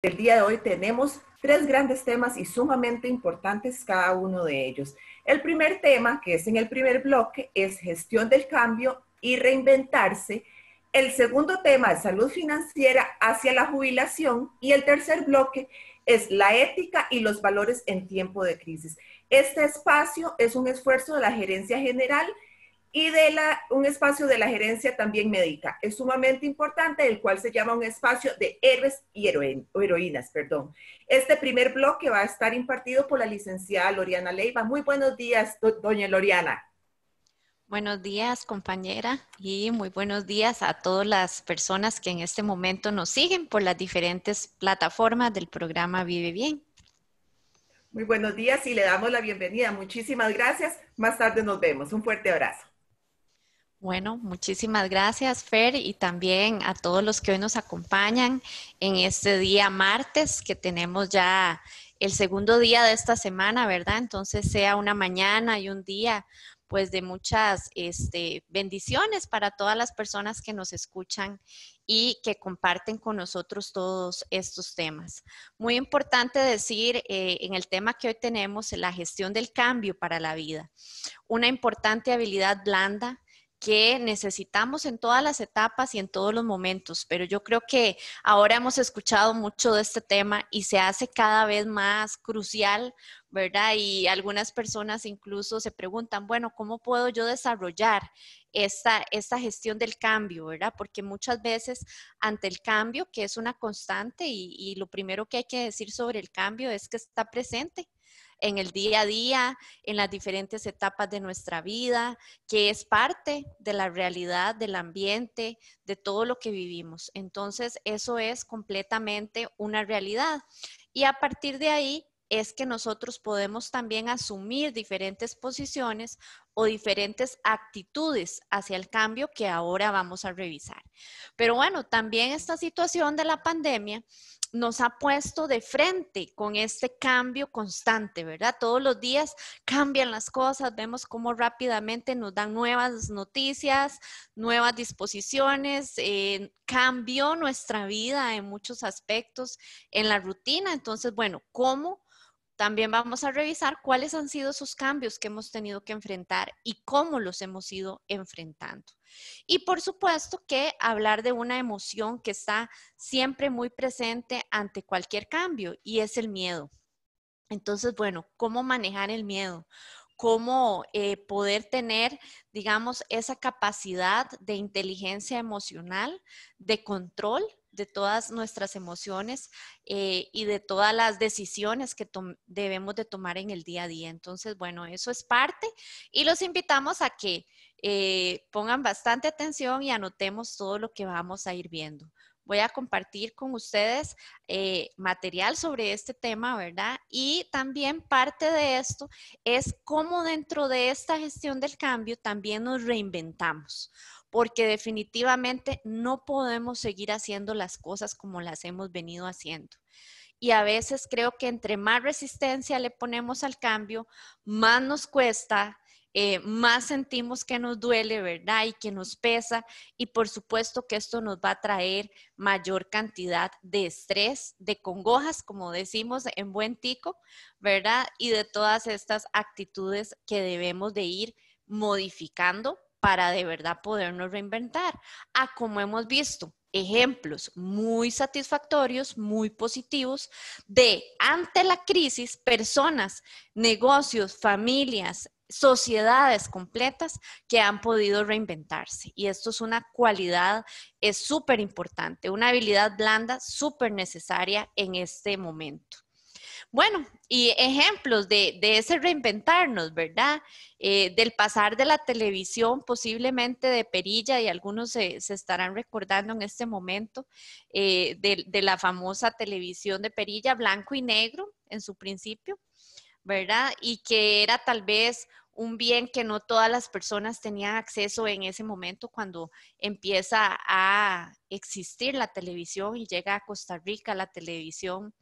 El día de hoy tenemos tres grandes temas y sumamente importantes cada uno de ellos. El primer tema, que es en el primer bloque, es gestión del cambio y reinventarse. El segundo tema es salud financiera hacia la jubilación. Y el tercer bloque es la ética y los valores en tiempo de crisis. Este espacio es un esfuerzo de la Gerencia General y de la, un espacio de la gerencia también médica. Es sumamente importante, el cual se llama un espacio de héroes y heroínas. Perdón. Este primer bloque va a estar impartido por la licenciada Loriana Leiva. Muy buenos días, doña Loriana. Buenos días, compañera, y muy buenos días a todas las personas que en este momento nos siguen por las diferentes plataformas del programa Vive Bien. Muy buenos días y le damos la bienvenida. Muchísimas gracias. Más tarde nos vemos. Un fuerte abrazo. Bueno, muchísimas gracias Fer y también a todos los que hoy nos acompañan en este día martes que tenemos ya el segundo día de esta semana, ¿verdad? Entonces sea una mañana y un día pues de muchas este, bendiciones para todas las personas que nos escuchan y que comparten con nosotros todos estos temas. Muy importante decir eh, en el tema que hoy tenemos, la gestión del cambio para la vida, una importante habilidad blanda que necesitamos en todas las etapas y en todos los momentos, pero yo creo que ahora hemos escuchado mucho de este tema y se hace cada vez más crucial, ¿verdad? Y algunas personas incluso se preguntan, bueno, ¿cómo puedo yo desarrollar esta, esta gestión del cambio, ¿verdad? Porque muchas veces ante el cambio, que es una constante y, y lo primero que hay que decir sobre el cambio es que está presente en el día a día, en las diferentes etapas de nuestra vida, que es parte de la realidad, del ambiente, de todo lo que vivimos. Entonces, eso es completamente una realidad. Y a partir de ahí es que nosotros podemos también asumir diferentes posiciones o diferentes actitudes hacia el cambio que ahora vamos a revisar. Pero bueno, también esta situación de la pandemia nos ha puesto de frente con este cambio constante, ¿verdad? Todos los días cambian las cosas, vemos cómo rápidamente nos dan nuevas noticias, nuevas disposiciones, eh, cambió nuestra vida en muchos aspectos en la rutina. Entonces, bueno, ¿cómo también vamos a revisar cuáles han sido esos cambios que hemos tenido que enfrentar y cómo los hemos ido enfrentando. Y por supuesto que hablar de una emoción que está siempre muy presente ante cualquier cambio y es el miedo. Entonces, bueno, ¿cómo manejar el miedo? cómo eh, poder tener, digamos, esa capacidad de inteligencia emocional, de control de todas nuestras emociones eh, y de todas las decisiones que debemos de tomar en el día a día. Entonces, bueno, eso es parte y los invitamos a que eh, pongan bastante atención y anotemos todo lo que vamos a ir viendo. Voy a compartir con ustedes eh, material sobre este tema, ¿verdad? Y también parte de esto es cómo dentro de esta gestión del cambio también nos reinventamos porque definitivamente no podemos seguir haciendo las cosas como las hemos venido haciendo. Y a veces creo que entre más resistencia le ponemos al cambio, más nos cuesta, eh, más sentimos que nos duele, ¿verdad? Y que nos pesa. Y por supuesto que esto nos va a traer mayor cantidad de estrés, de congojas, como decimos en buen tico, ¿verdad? Y de todas estas actitudes que debemos de ir modificando para de verdad podernos reinventar, a como hemos visto ejemplos muy satisfactorios, muy positivos, de ante la crisis, personas, negocios, familias, sociedades completas que han podido reinventarse. Y esto es una cualidad, es súper importante, una habilidad blanda súper necesaria en este momento. Bueno, y ejemplos de, ese reinventarnos, ¿verdad? Eh, del pasar de la televisión posiblemente de perilla, y algunos se, estarán recordando en este momento, eh, de, de la famosa televisión de perilla blanco y negro en su principio, ¿verdad? Y que era tal vez un bien que no todas las personas tenían acceso en ese momento cuando empieza a existir la televisión y llega a Costa Rica la televisión.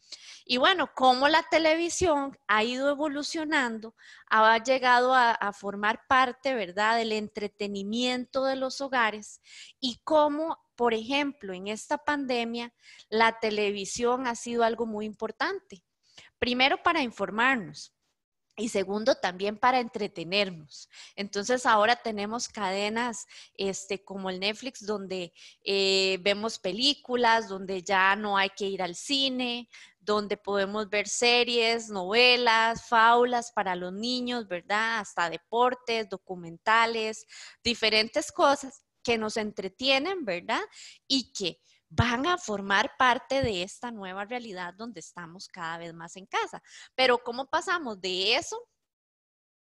Y bueno, cómo la televisión ha ido evolucionando, ha llegado a, formar parte, ¿verdad?, del entretenimiento de los hogares y cómo por ejemplo, en esta pandemia, la televisión ha sido algo muy importante. Primero para informarnos, y segundo, también para entretenernos. Entonces ahora tenemos cadenas este, como el Netflix donde eh, vemos películas, donde ya no hay que ir al cine, donde podemos ver series, novelas, faulas para los niños, ¿verdad? Hasta deportes, documentales, diferentes cosas que nos entretienen, ¿verdad? Y que van a formar parte de esta nueva realidad donde estamos cada vez más en casa. Pero ¿cómo pasamos de eso?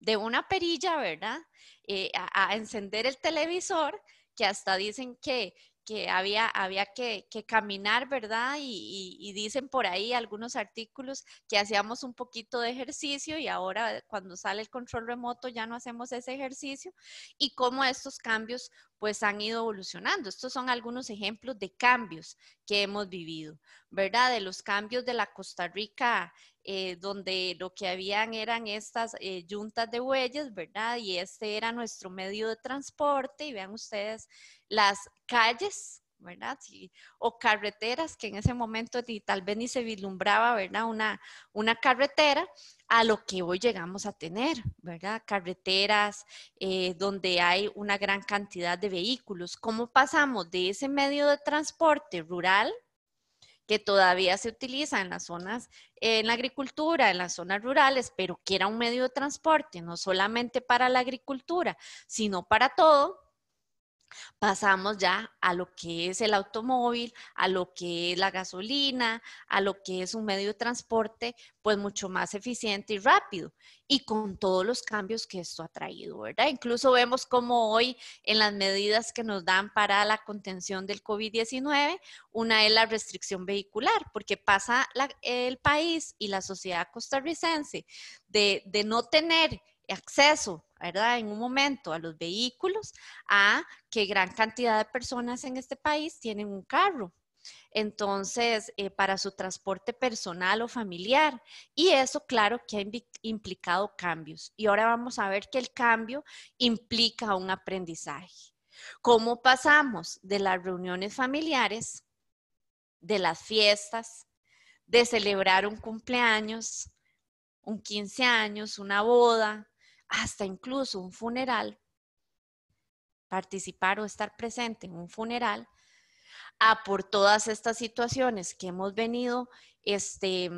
de una perilla, ¿verdad? Eh, a encender el televisor, que hasta dicen que que había, había que, caminar, ¿verdad? Y, y, dicen por ahí algunos artículos que hacíamos un poquito de ejercicio y ahora cuando sale el control remoto ya no hacemos ese ejercicio y cómo estos cambios pues han ido evolucionando. Estos son algunos ejemplos de cambios que hemos vivido. ¿verdad? De los cambios de la Costa Rica, eh, donde lo que habían eran estas eh, yuntas de bueyes, ¿verdad? Y este era nuestro medio de transporte y vean ustedes las calles, ¿verdad? o carreteras, que en ese momento ni, tal vez ni se vislumbraba, ¿verdad? Una, carretera a lo que hoy llegamos a tener, ¿verdad? Carreteras eh, donde hay una gran cantidad de vehículos. ¿Cómo pasamos de ese medio de transporte rural, que todavía se utiliza en las zonas, en la agricultura, en las zonas rurales, pero que era un medio de transporte, no solamente para la agricultura, sino para todo, pasamos ya a lo que es el automóvil, a lo que es la gasolina, a lo que es un medio de transporte, pues mucho más eficiente y rápido, y con todos los cambios que esto ha traído, ¿verdad? Incluso vemos como hoy en las medidas que nos dan para la contención del COVID-19, una es la restricción vehicular, porque pasa el país y la sociedad costarricense de no tener acceso, ¿verdad? En un momento a los vehículos, a que gran cantidad de personas en este país tienen un carro. Entonces, eh, para su transporte personal o familiar. Y eso, claro, que ha implicado cambios. Y ahora vamos a ver que el cambio implica un aprendizaje. ¿Cómo pasamos de las reuniones familiares, de las fiestas, de celebrar un cumpleaños, un 15 años, una boda, hasta incluso un funeral, participar o estar presente en un funeral, a ah, por todas estas situaciones que hemos venido este,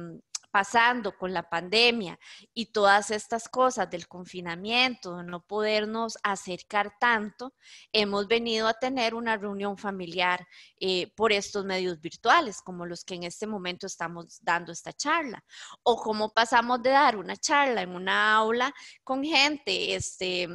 pasando con la pandemia y todas estas cosas del confinamiento, no podernos acercar tanto, hemos venido a tener una reunión familiar eh, por estos medios virtuales, como los que en este momento estamos dando esta charla, o como pasamos de dar una charla en una aula con gente, este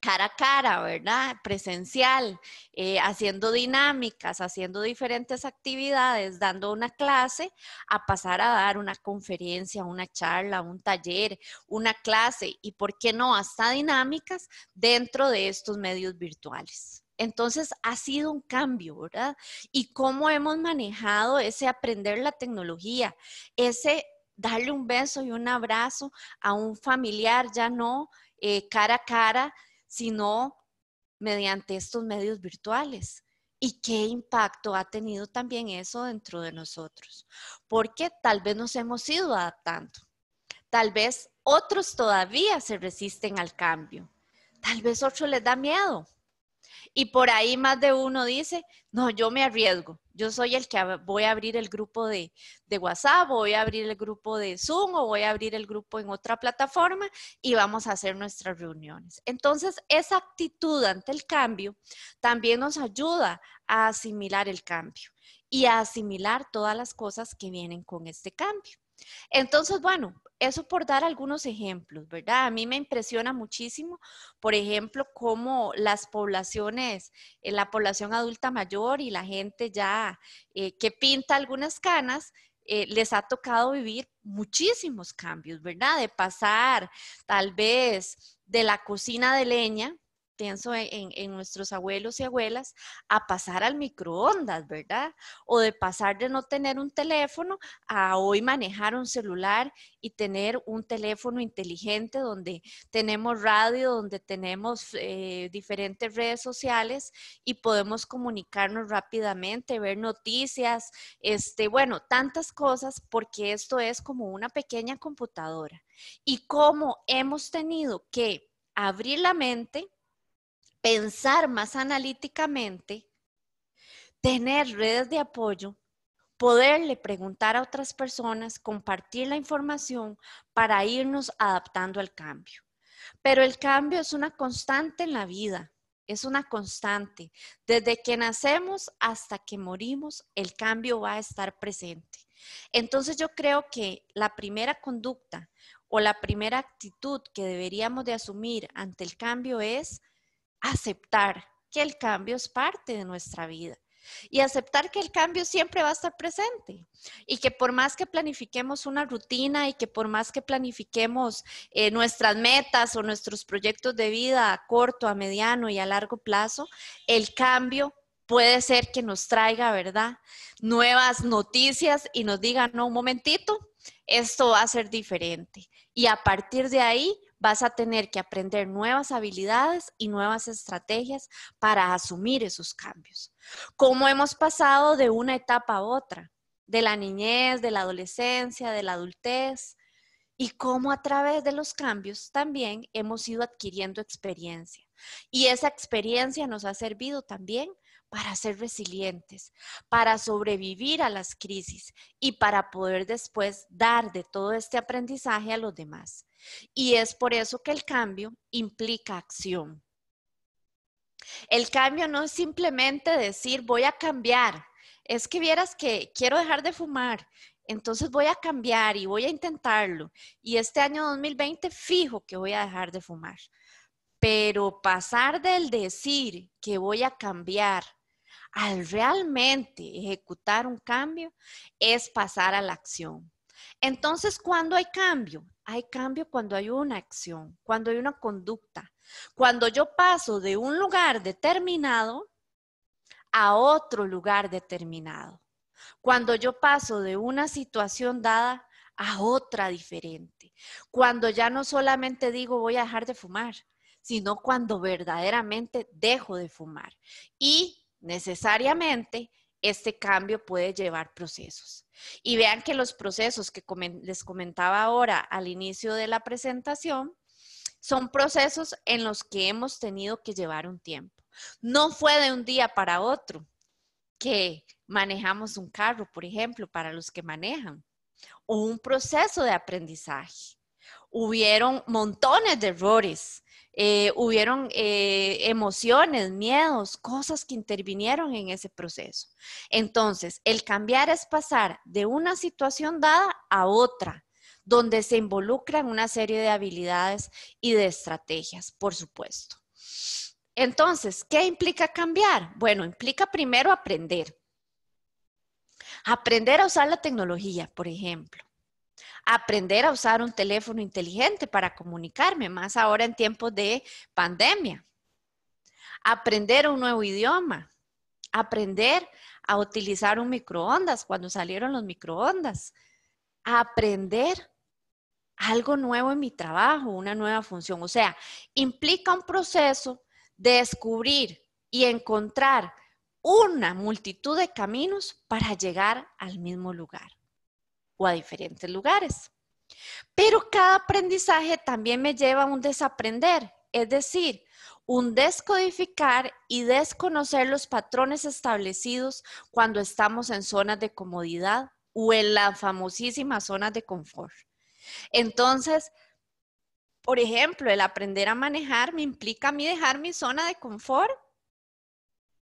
cara a cara, ¿verdad? Presencial, eh, haciendo dinámicas, haciendo diferentes actividades, dando una clase, a pasar a dar una conferencia, una charla, un taller, una clase y, ¿por qué no?, hasta dinámicas dentro de estos medios virtuales. Entonces ha sido un cambio, ¿verdad? Y cómo hemos manejado ese aprender la tecnología, ese darle un beso y un abrazo a un familiar, ya no eh, cara a cara, sino mediante estos medios virtuales. ¿Y qué impacto ha tenido también eso dentro de nosotros? Porque tal vez nos hemos ido adaptando. Tal vez otros todavía se resisten al cambio. Tal vez otros les da miedo. Y por ahí más de uno dice, no, yo me arriesgo, yo soy el que voy a abrir el grupo de, de WhatsApp, voy a abrir el grupo de Zoom o voy a abrir el grupo en otra plataforma y vamos a hacer nuestras reuniones. Entonces, esa actitud ante el cambio también nos ayuda a asimilar el cambio y a asimilar todas las cosas que vienen con este cambio. Entonces, bueno, eso por dar algunos ejemplos, ¿verdad? A mí me impresiona muchísimo, por ejemplo, cómo las poblaciones, eh, la población adulta mayor y la gente ya eh, que pinta algunas canas, eh, les ha tocado vivir muchísimos cambios, ¿verdad? De pasar tal vez de la cocina de leña pienso e-, en, nuestros abuelos y abuelas, a pasar al microondas, ¿verdad? O de pasar de no tener un teléfono a hoy manejar un celular y tener un teléfono inteligente donde tenemos radio, donde tenemos eh, diferentes redes sociales y podemos comunicarnos rápidamente, ver noticias, este, bueno, tantas cosas, porque esto es como una pequeña computadora. Y cómo hemos tenido que abrir la mente pensar más analíticamente, tener redes de apoyo, poderle preguntar a otras personas, compartir la información para irnos adaptando al cambio. Pero el cambio es una constante en la vida, es una constante. Desde que nacemos hasta que morimos, el cambio va a estar presente. Entonces yo creo que la primera conducta o la primera actitud que deberíamos de asumir ante el cambio es aceptar que el cambio es parte de nuestra vida y aceptar que el cambio siempre va a estar presente y que por más que planifiquemos una rutina y que por más que planifiquemos eh, nuestras metas o nuestros proyectos de vida a corto, a mediano y a largo plazo, el cambio puede ser que nos traiga, ¿verdad? Nuevas noticias y nos diga, no, un momentito, esto va a ser diferente. Y a partir de ahí vas a tener que aprender nuevas habilidades y nuevas estrategias para asumir esos cambios. Cómo hemos pasado de una etapa a otra, de la niñez, de la adolescencia, de la adultez, y cómo a través de los cambios también hemos ido adquiriendo experiencia. Y esa experiencia nos ha servido también para ser resilientes, para sobrevivir a las crisis y para poder después dar de todo este aprendizaje a los demás. Y es por eso que el cambio implica acción. El cambio no es simplemente decir voy a cambiar, es que vieras que quiero dejar de fumar, entonces voy a cambiar y voy a intentarlo. Y este año 2020 fijo que voy a dejar de fumar. Pero pasar del decir que voy a cambiar al realmente ejecutar un cambio es pasar a la acción. Entonces, cuando hay cambio? Hay cambio cuando hay una acción, cuando hay una conducta. Cuando yo paso de un lugar determinado a otro lugar determinado. Cuando yo paso de una situación dada a otra diferente. Cuando ya no solamente digo voy a dejar de fumar, sino cuando verdaderamente dejo de fumar y necesariamente este cambio puede llevar procesos. Y vean que los procesos que les comentaba ahora al inicio de la presentación son procesos en los que hemos tenido que llevar un tiempo. No fue de un día para otro que manejamos un carro, por ejemplo, para los que manejan, o un proceso de aprendizaje. Hubieron montones de errores, eh, hubieron eh, emociones, miedos, cosas que intervinieron en ese proceso. Entonces, el cambiar es pasar de una situación dada a otra, donde se involucran una serie de habilidades y de estrategias, por supuesto. Entonces, ¿qué implica cambiar? Bueno, implica primero aprender. Aprender a usar la tecnología, por ejemplo aprender a usar un teléfono inteligente para comunicarme, más ahora en tiempos de pandemia. Aprender un nuevo idioma, aprender a utilizar un microondas cuando salieron los microondas, aprender algo nuevo en mi trabajo, una nueva función. O sea, implica un proceso de descubrir y encontrar una multitud de caminos para llegar al mismo lugar a diferentes lugares. Pero cada aprendizaje también me lleva a un desaprender, es decir, un descodificar y desconocer los patrones establecidos cuando estamos en zonas de comodidad o en las famosísimas zonas de confort. Entonces, por ejemplo, el aprender a manejar me implica a mí dejar mi zona de confort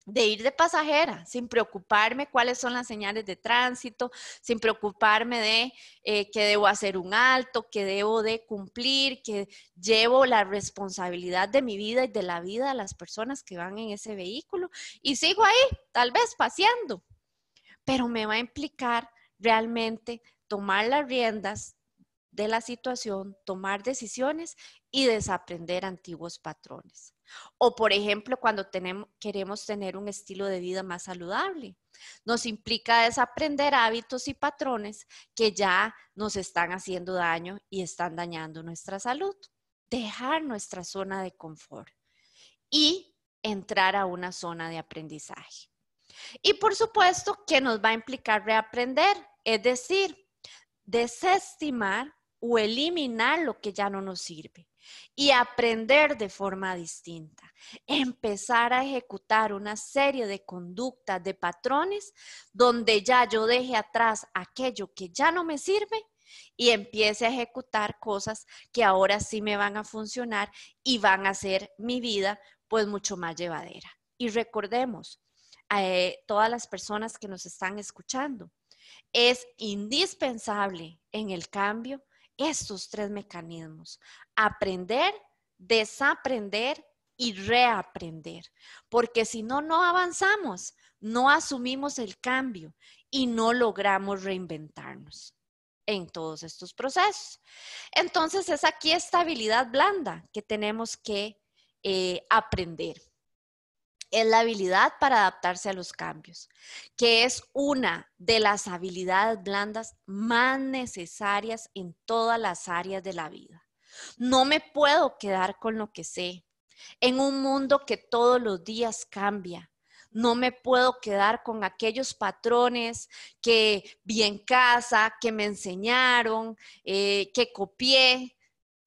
de ir de pasajera, sin preocuparme cuáles son las señales de tránsito, sin preocuparme de eh, que debo hacer un alto, que debo de cumplir, que llevo la responsabilidad de mi vida y de la vida de las personas que van en ese vehículo. Y sigo ahí, tal vez paseando, pero me va a implicar realmente tomar las riendas de la situación, tomar decisiones y desaprender antiguos patrones. O, por ejemplo, cuando queremos tener un estilo de vida más saludable. Nos implica desaprender hábitos y patrones que ya nos están haciendo daño y están dañando nuestra salud. Dejar nuestra zona de confort y entrar a una zona de aprendizaje. Y por supuesto que nos va a implicar reaprender, es decir, desestimar o eliminar lo que ya no nos sirve y aprender de forma distinta. Empezar a ejecutar una serie de conductas, de patrones, donde ya yo deje atrás aquello que ya no me sirve y empiece a ejecutar cosas que ahora sí me van a funcionar y van a hacer mi vida pues mucho más llevadera. Y recordemos, a eh, todas las personas que nos están escuchando, es indispensable en el cambio estos tres mecanismos. Aprender, desaprender y reaprender. Porque si no, no avanzamos, no asumimos el cambio y no logramos reinventarnos en todos estos procesos. Entonces es aquí esta habilidad blanda que tenemos que eh, aprender es la habilidad para adaptarse a los cambios, que es una de las habilidades blandas más necesarias en todas las áreas de la vida. No me puedo quedar con lo que sé. En un mundo que todos los días cambia, no me puedo quedar con aquellos patrones que vi en casa, que me enseñaron, eh, que copié,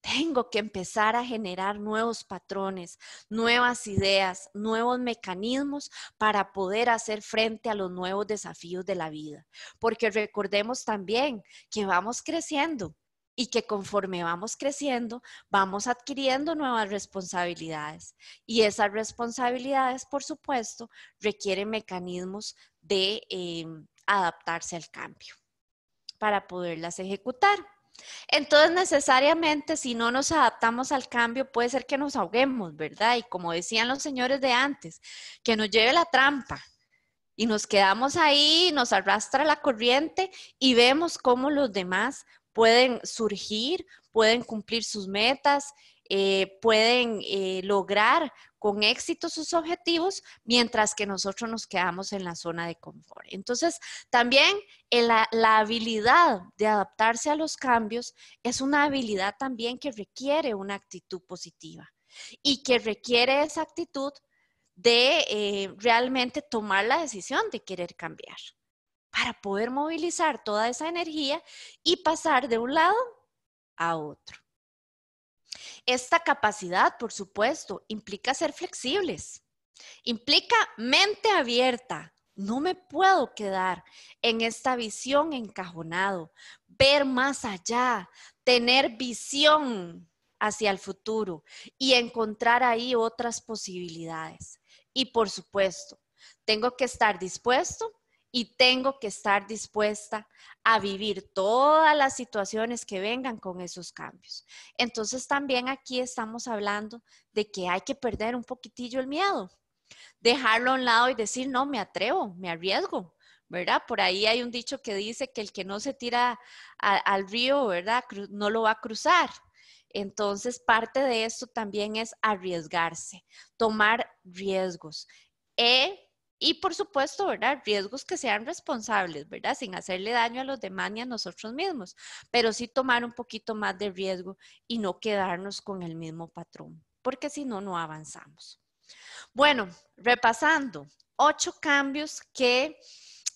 tengo que empezar a generar nuevos patrones, nuevas ideas, nuevos mecanismos para poder hacer frente a los nuevos desafíos de la vida. Porque recordemos también que vamos creciendo y que conforme vamos creciendo, vamos adquiriendo nuevas responsabilidades. Y esas responsabilidades, por supuesto, requieren mecanismos de em, adaptarse al cambio para poderlas ejecutar. Entonces, necesariamente, si no nos adaptamos al cambio, puede ser que nos ahoguemos, ¿verdad? Y como decían los señores de antes, que nos lleve la trampa y nos quedamos ahí, nos arrastra la corriente y vemos cómo los demás pueden surgir, pueden cumplir sus metas, eh, pueden eh, lograr con éxito sus objetivos, mientras que nosotros nos quedamos en la zona de confort. Entonces, también la, habilidad de adaptarse a los cambios es una habilidad también que requiere una actitud positiva y que requiere esa actitud de eh, realmente tomar la decisión de querer cambiar para poder movilizar toda esa energía y pasar de un lado a otro. Esta capacidad, por supuesto, implica ser flexibles, implica mente abierta. No me puedo quedar en esta visión encajonado, ver más allá, tener visión hacia el futuro y encontrar ahí otras posibilidades. Y por supuesto, tengo que estar dispuesto y tengo que estar dispuesta a vivir todas las situaciones que vengan con esos cambios. Entonces también aquí estamos hablando de que hay que perder un poquitillo el miedo, dejarlo a un lado y decir, no, me atrevo, me arriesgo, ¿verdad? Por ahí hay un dicho que dice que el que no se tira al río, ¿verdad? no lo va a cruzar. Entonces, parte de esto también es arriesgarse, tomar riesgos. E... Y por supuesto, ¿verdad? Riesgos que sean responsables, ¿verdad? Sin hacerle daño a los demás ni a nosotros mismos, pero sí tomar un poquito más de riesgo y no quedarnos con el mismo patrón, porque si no, no avanzamos. Bueno, repasando, ocho cambios que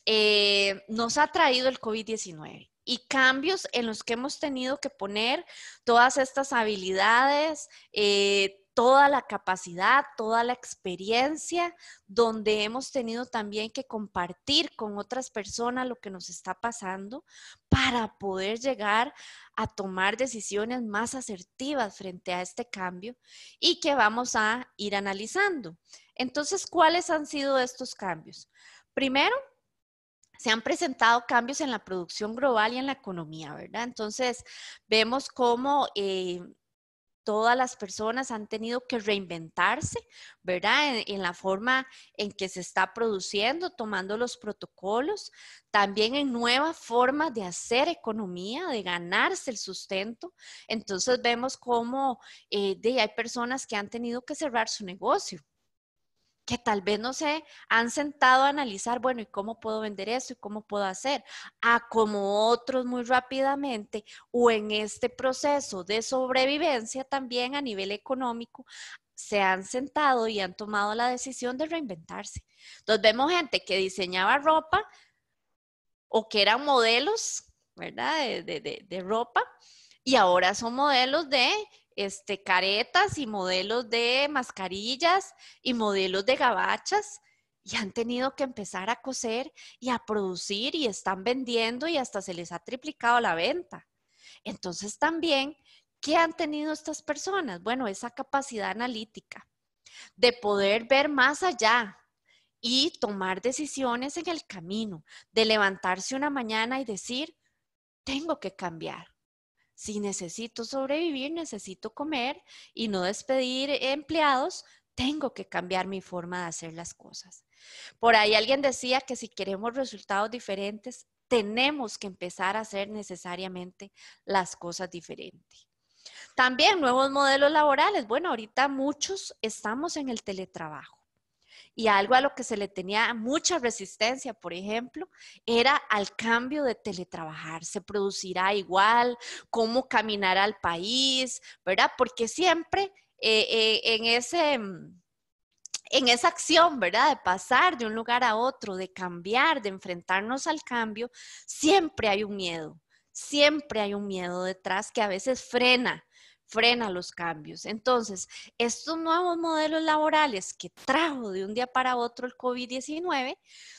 eh, nos ha traído el COVID-19 y cambios en los que hemos tenido que poner todas estas habilidades, eh, toda la capacidad, toda la experiencia, donde hemos tenido también que compartir con otras personas lo que nos está pasando para poder llegar a tomar decisiones más asertivas frente a este cambio y que vamos a ir analizando. Entonces, ¿cuáles han sido estos cambios? Primero, se han presentado cambios en la producción global y en la economía, ¿verdad? Entonces, vemos cómo... Eh, todas las personas han tenido que reinventarse, ¿verdad? En, la forma en que se está produciendo, tomando los protocolos, también en nuevas formas de hacer economía, de ganarse el sustento. Entonces vemos cómo eh, hay personas que han tenido que cerrar su negocio, que tal vez no se han sentado a analizar, bueno, ¿y cómo puedo vender eso? ¿Y cómo puedo hacer? A como otros muy rápidamente o en este proceso de sobrevivencia también a nivel económico, se han sentado y han tomado la decisión de reinventarse. Entonces vemos gente que diseñaba ropa o que eran modelos, ¿verdad? de, de ropa y ahora son modelos de este, caretas y modelos de mascarillas y modelos de gabachas y han tenido que empezar a coser y a producir y están vendiendo y hasta se les ha triplicado la venta. Entonces también, ¿qué han tenido estas personas? Bueno, esa capacidad analítica de poder ver más allá y tomar decisiones en el camino, de levantarse una mañana y decir, tengo que cambiar, si necesito sobrevivir, necesito comer y no despedir empleados, tengo que cambiar mi forma de hacer las cosas. Por ahí alguien decía que si queremos resultados diferentes, tenemos que empezar a hacer necesariamente las cosas diferentes. También nuevos modelos laborales. Bueno, ahorita muchos estamos en el teletrabajo y algo a lo que se le tenía mucha resistencia, por ejemplo, era al cambio de teletrabajar. ¿Se producirá igual? ¿Cómo caminar al país? ¿Verdad? Porque siempre eh, eh, en mm, en esa acción, ¿verdad? De pasar de un lugar a otro, de cambiar, de enfrentarnos al cambio, siempre hay un miedo, siempre hay un miedo detrás que a veces frena frena los cambios. Entonces, estos nuevos modelos laborales que trajo de un día para otro el COVID-19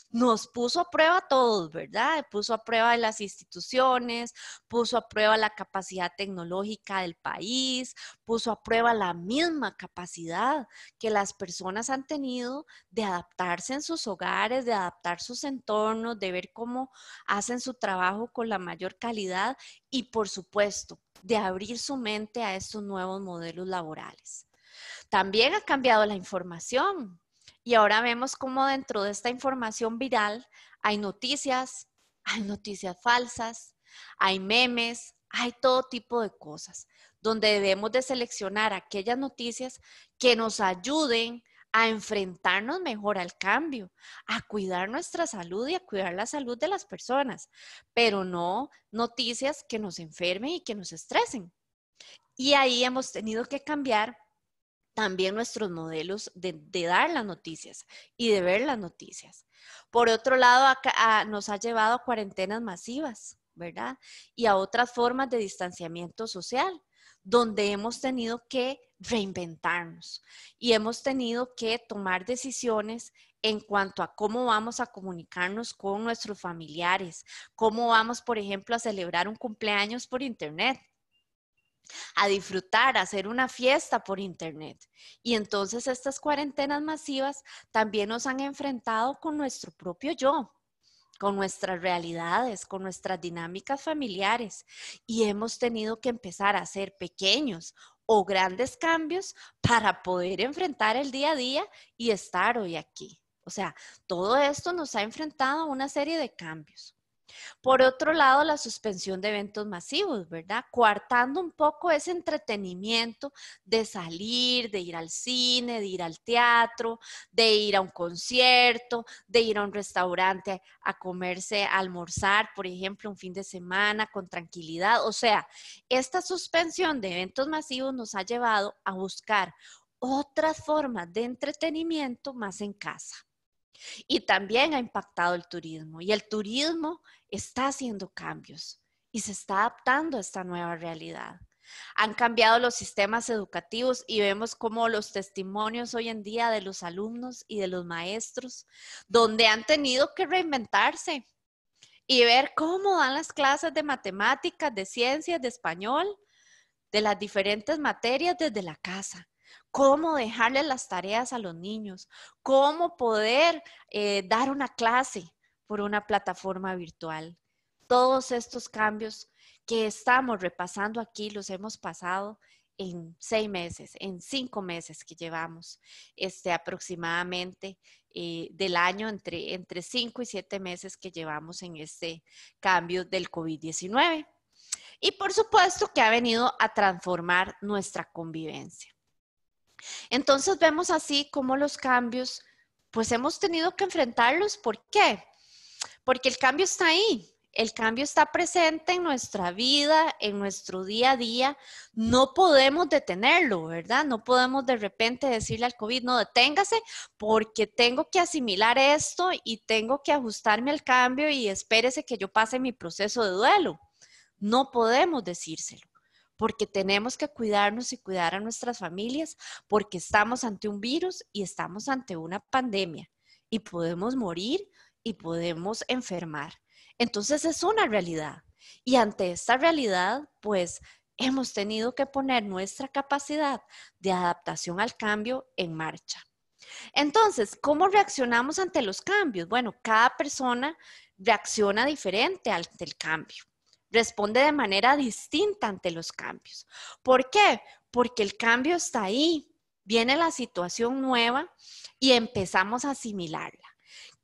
nos puso a prueba a todos, ¿verdad? Puso a prueba de las instituciones, puso a prueba la capacidad tecnológica del país, puso a prueba la misma capacidad que las personas han tenido de adaptarse en sus hogares, de adaptar sus entornos, de ver cómo hacen su trabajo con la mayor calidad y, por supuesto, de abrir su mente a estos nuevos modelos laborales. También ha cambiado la información, y ahora vemos cómo dentro de esta información viral hay noticias, hay noticias falsas, hay memes, hay todo tipo de cosas, donde debemos de seleccionar aquellas noticias que nos ayuden a enfrentarnos mejor al cambio, a cuidar nuestra salud y a cuidar la salud de las personas, pero no noticias que nos enfermen y que nos estresen. Y ahí hemos tenido que cambiar también nuestros modelos de, dar las noticias y de ver las noticias. Por otro lado, ah, nos ha llevado a cuarentenas masivas, ¿verdad? Y a otras formas de distanciamiento social, donde hemos tenido que reinventarnos y hemos tenido que tomar decisiones en cuanto a cómo vamos a comunicarnos con nuestros familiares, cómo vamos, por ejemplo, a celebrar un cumpleaños por Internet, a disfrutar, a hacer una fiesta por Internet. Y entonces estas cuarentenas masivas también nos han enfrentado con nuestro propio yo, con nuestras realidades, con nuestras dinámicas familiares. Y hemos tenido que empezar a hacer pequeños o grandes cambios para poder enfrentar el día a día y estar hoy aquí. O sea, todo esto nos ha enfrentado a una serie de cambios. Por otro lado, la suspensión de eventos masivos, ¿verdad? Coartando un poco ese entretenimiento de salir, de ir al cine, de ir al teatro, de ir a un concierto, de ir a un restaurante a comerse, a almorzar, por ejemplo, un fin de semana con tranquilidad. O sea, esta suspensión de eventos masivos nos ha llevado a buscar otras formas de entretenimiento más en casa. Y también ha impactado el turismo. Y el turismo está haciendo cambios y se está adaptando a esta nueva realidad. Han cambiado los sistemas educativos y vemos como los testimonios hoy en día de los alumnos y de los maestros, donde han tenido que reinventarse y ver cómo dan las clases de matemáticas, de ciencias, de español, de las diferentes materias desde la casa cómo dejarle las tareas a los niños, cómo poder eh, dar una clase por una plataforma virtual. Todos estos cambios que estamos repasando aquí los hemos pasado en seis meses, en cinco meses que llevamos este, aproximadamente eh, del año, entre, entre cinco y siete meses que llevamos en este cambio del COVID-19. Y por supuesto que ha venido a transformar nuestra convivencia. Entonces vemos así como los cambios, pues hemos tenido que enfrentarlos. ¿Por qué? Porque el cambio está ahí, el cambio está presente en nuestra vida, en nuestro día a día. No podemos detenerlo, ¿verdad? No podemos de repente decirle al COVID, no, deténgase porque tengo que asimilar esto y tengo que ajustarme al cambio y espérese que yo pase mi proceso de duelo. No podemos decírselo porque tenemos que cuidarnos y cuidar a nuestras familias, porque estamos ante un virus y estamos ante una pandemia y podemos morir y podemos enfermar. Entonces es una realidad. Y ante esta realidad, pues hemos tenido que poner nuestra capacidad de adaptación al cambio en marcha. Entonces, ¿cómo reaccionamos ante los cambios? Bueno, cada persona reacciona diferente ante el cambio responde de manera distinta ante los cambios. ¿Por qué? Porque el cambio está ahí, viene la situación nueva y empezamos a asimilarla.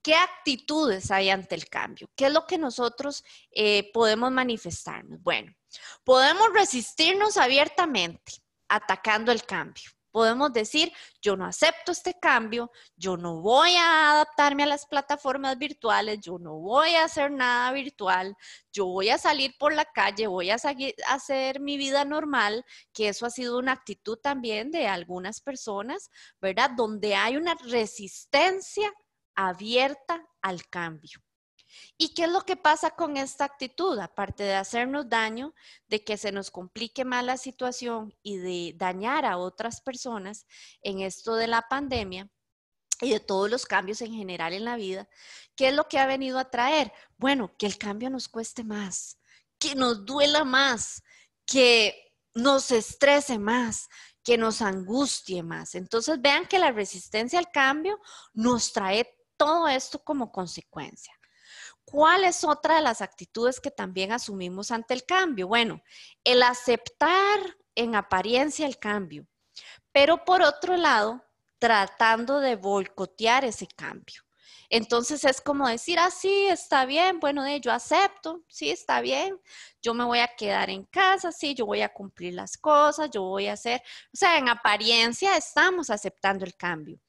¿Qué actitudes hay ante el cambio? ¿Qué es lo que nosotros eh, podemos manifestarnos? Bueno, podemos resistirnos abiertamente atacando el cambio. Podemos decir, yo no acepto este cambio, yo no voy a adaptarme a las plataformas virtuales, yo no voy a hacer nada virtual, yo voy a salir por la calle, voy a hacer mi vida normal, que eso ha sido una actitud también de algunas personas, ¿verdad? Donde hay una resistencia abierta al cambio. ¿Y qué es lo que pasa con esta actitud? Aparte de hacernos daño, de que se nos complique más la situación y de dañar a otras personas en esto de la pandemia y de todos los cambios en general en la vida, ¿qué es lo que ha venido a traer? Bueno, que el cambio nos cueste más, que nos duela más, que nos estrese más, que nos angustie más. Entonces vean que la resistencia al cambio nos trae todo esto como consecuencia. ¿Cuál es otra de las actitudes que también asumimos ante el cambio? Bueno, el aceptar en apariencia el cambio, pero por otro lado, tratando de boicotear ese cambio. Entonces es como decir, ah, sí, está bien, bueno, yo acepto, sí, está bien, yo me voy a quedar en casa, sí, yo voy a cumplir las cosas, yo voy a hacer, o sea, en apariencia estamos aceptando el cambio,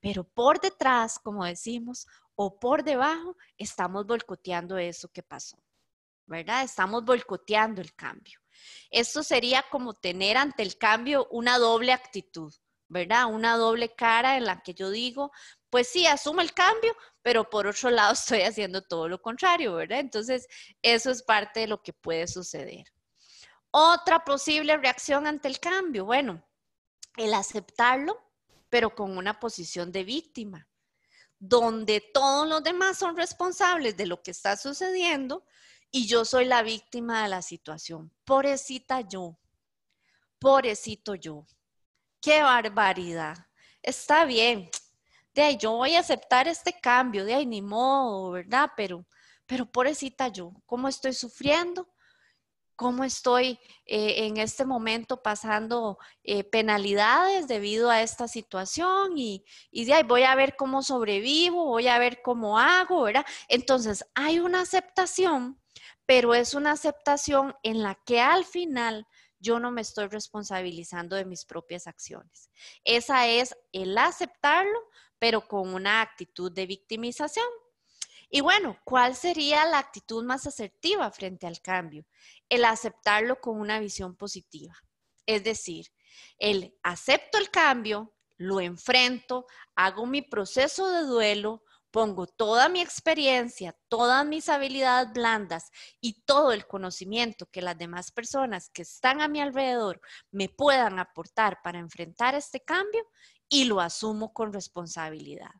pero por detrás, como decimos, o por debajo, estamos boicoteando eso que pasó, ¿verdad? Estamos boicoteando el cambio. Esto sería como tener ante el cambio una doble actitud, ¿verdad? Una doble cara en la que yo digo, pues sí, asumo el cambio, pero por otro lado estoy haciendo todo lo contrario, ¿verdad? Entonces, eso es parte de lo que puede suceder. Otra posible reacción ante el cambio, bueno, el aceptarlo, pero con una posición de víctima donde todos los demás son responsables de lo que está sucediendo y yo soy la víctima de la situación. Pobrecita yo, pobrecito yo. Qué barbaridad. Está bien, de ahí yo voy a aceptar este cambio, de ahí ni modo, ¿verdad? Pero, pero pobrecita yo, ¿cómo estoy sufriendo? cómo estoy eh, en este momento pasando eh, penalidades debido a esta situación y, voy a ver cómo sobrevivo, voy a ver cómo hago, ¿verdad? Entonces, hay una aceptación, pero es una aceptación en la que al final yo no me estoy responsabilizando de mis propias acciones. Esa es el aceptarlo, pero con una actitud de victimización. Y bueno, ¿cuál sería la actitud más asertiva frente al cambio? el aceptarlo con una visión positiva. Es decir, el acepto el cambio, lo enfrento, hago mi proceso de duelo, pongo toda mi experiencia, todas mis habilidades blandas y todo el conocimiento que las demás personas que están a mi alrededor me puedan aportar para enfrentar este cambio y lo asumo con responsabilidad.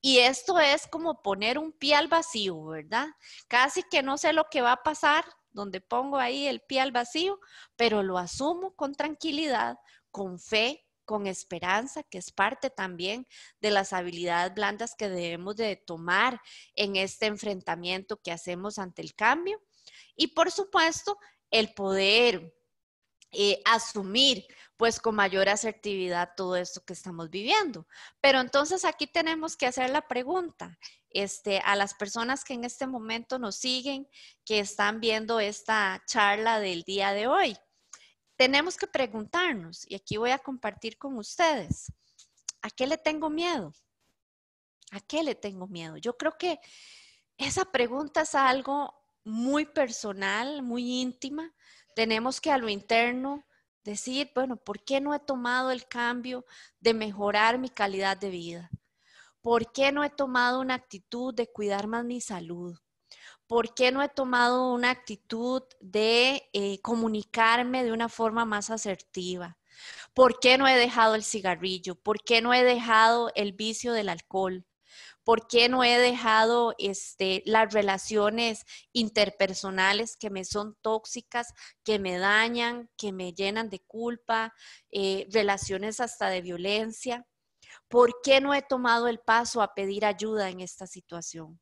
Y esto es como poner un pie al vacío, ¿verdad? Casi que no sé lo que va a pasar, donde pongo ahí el pie al vacío, pero lo asumo con tranquilidad, con fe, con esperanza, que es parte también de las habilidades blandas que debemos de tomar en este enfrentamiento que hacemos ante el cambio. Y por supuesto, el poder eh, asumir pues con mayor asertividad todo esto que estamos viviendo. Pero entonces aquí tenemos que hacer la pregunta este, a las personas que en este momento nos siguen, que están viendo esta charla del día de hoy. Tenemos que preguntarnos, y aquí voy a compartir con ustedes, ¿a qué le tengo miedo? ¿A qué le tengo miedo? Yo creo que esa pregunta es algo muy personal, muy íntima tenemos que a lo interno decir, bueno, ¿por qué no he tomado el cambio de mejorar mi calidad de vida? ¿Por qué no he tomado una actitud de cuidar más mi salud? ¿Por qué no he tomado una actitud de eh, comunicarme de una forma más asertiva? ¿Por qué no he dejado el cigarrillo? ¿Por qué no he dejado el vicio del alcohol? por qué no he dejado este, las relaciones interpersonales que me son tóxicas, que me dañan, que me llenan de culpa, eh, relaciones hasta de violencia. ¿Por qué no he tomado el paso a pedir ayuda en esta situación?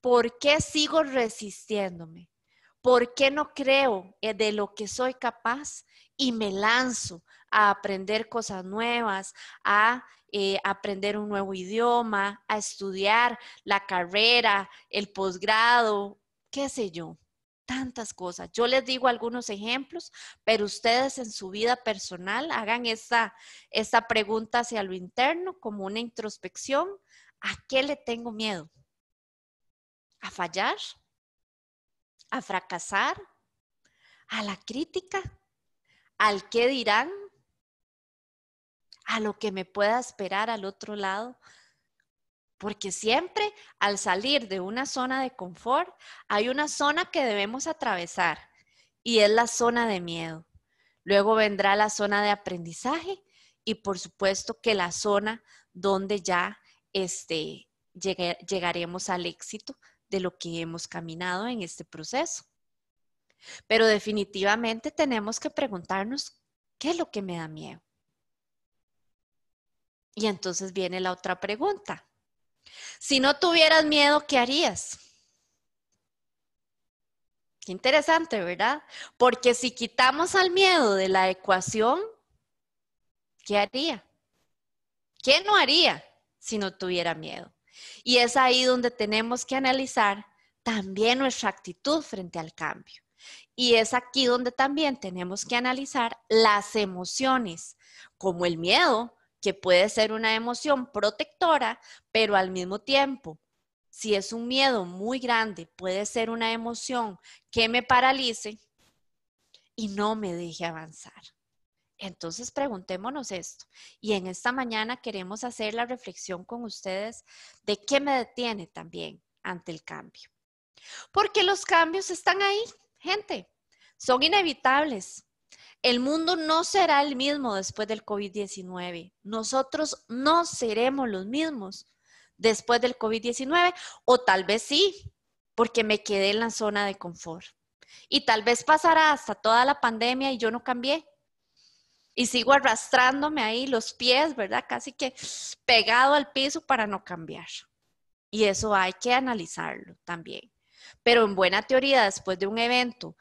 ¿Por qué sigo resistiéndome? ¿Por qué no creo eh, de lo que soy capaz y me lanzo a aprender cosas nuevas, a eh, aprender un nuevo idioma, a estudiar la carrera, el posgrado, qué sé yo, tantas cosas. Yo les digo algunos ejemplos, pero ustedes en su vida personal hagan esta, esta pregunta hacia lo interno como una introspección. ¿A qué le tengo miedo? ¿A fallar? ¿A fracasar? ¿A la crítica? ¿Al qué dirán? a lo que me pueda esperar al otro lado. Porque siempre al salir de una zona de confort hay una zona que debemos atravesar y es la zona de miedo. Luego vendrá la zona de aprendizaje y por supuesto que la zona donde ya este, llegaremos al éxito de lo que hemos caminado en este proceso. Pero definitivamente tenemos que preguntarnos, ¿qué es lo que me da miedo? Y entonces viene la otra pregunta. Si no tuvieras miedo, ¿qué harías? Qué interesante, ¿verdad? Porque si quitamos al miedo de la ecuación, ¿qué haría? ¿Qué no haría si no tuviera miedo? Y es ahí donde tenemos que analizar también nuestra actitud frente al cambio. Y es aquí donde también tenemos que analizar las emociones, como el miedo, que puede ser una emoción protectora, pero al mismo tiempo, si es un miedo muy grande, puede ser una emoción que me paralice y no me deje avanzar. Entonces preguntémonos esto. Y en esta mañana queremos hacer la reflexión con ustedes de qué me detiene también ante el cambio. Porque los cambios están ahí, gente, son inevitables el mundo no será el mismo después del COVID-19. Nosotros no seremos los mismos después del COVID-19 o tal vez sí, porque me quedé en la zona de confort. Y tal vez pasará hasta toda la pandemia y yo no cambié. Y sigo arrastrándome ahí los pies, ¿verdad? Casi que pegado al piso para no cambiar. Y eso hay que analizarlo también. Pero en buena teoría, después de un evento